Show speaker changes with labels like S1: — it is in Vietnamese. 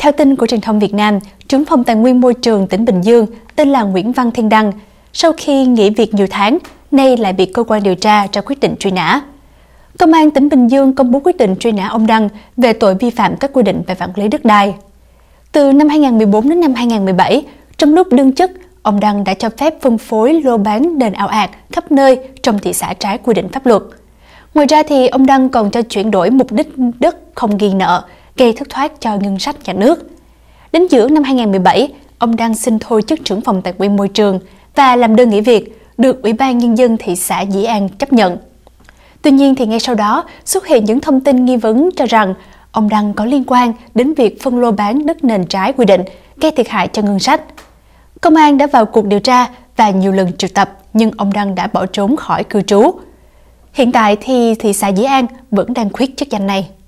S1: Theo tin của truyền thông Việt Nam, trưởng phòng tài nguyên môi trường tỉnh Bình Dương tên là Nguyễn Văn Thiên Đăng, sau khi nghỉ việc nhiều tháng, nay lại bị cơ quan điều tra ra quyết định truy nã. Công an tỉnh Bình Dương công bố quyết định truy nã ông Đăng về tội vi phạm các quy định về quản lý đất đai. Từ năm 2014 đến năm 2017, trong lúc đương chức, ông Đăng đã cho phép phân phối lô bán nền ảo ạt khắp nơi trong thị xã trái quy định pháp luật. Ngoài ra thì ông Đăng còn cho chuyển đổi mục đích đất không ghi nợ, gây thất thoát cho ngân sách nhà nước. Đến giữa năm 2017, ông đang xin thôi chức trưởng phòng tài nguyên môi trường và làm đơn nghỉ việc, được Ủy ban Nhân dân thị xã Dĩ An chấp nhận. Tuy nhiên thì ngay sau đó xuất hiện những thông tin nghi vấn cho rằng ông Đăng có liên quan đến việc phân lô bán đất nền trái quy định, gây thiệt hại cho ngân sách. Công an đã vào cuộc điều tra và nhiều lần triệu tập nhưng ông Đăng đã bỏ trốn khỏi cư trú. Hiện tại thì thị xã Dĩ An vẫn đang khuyết chức danh này.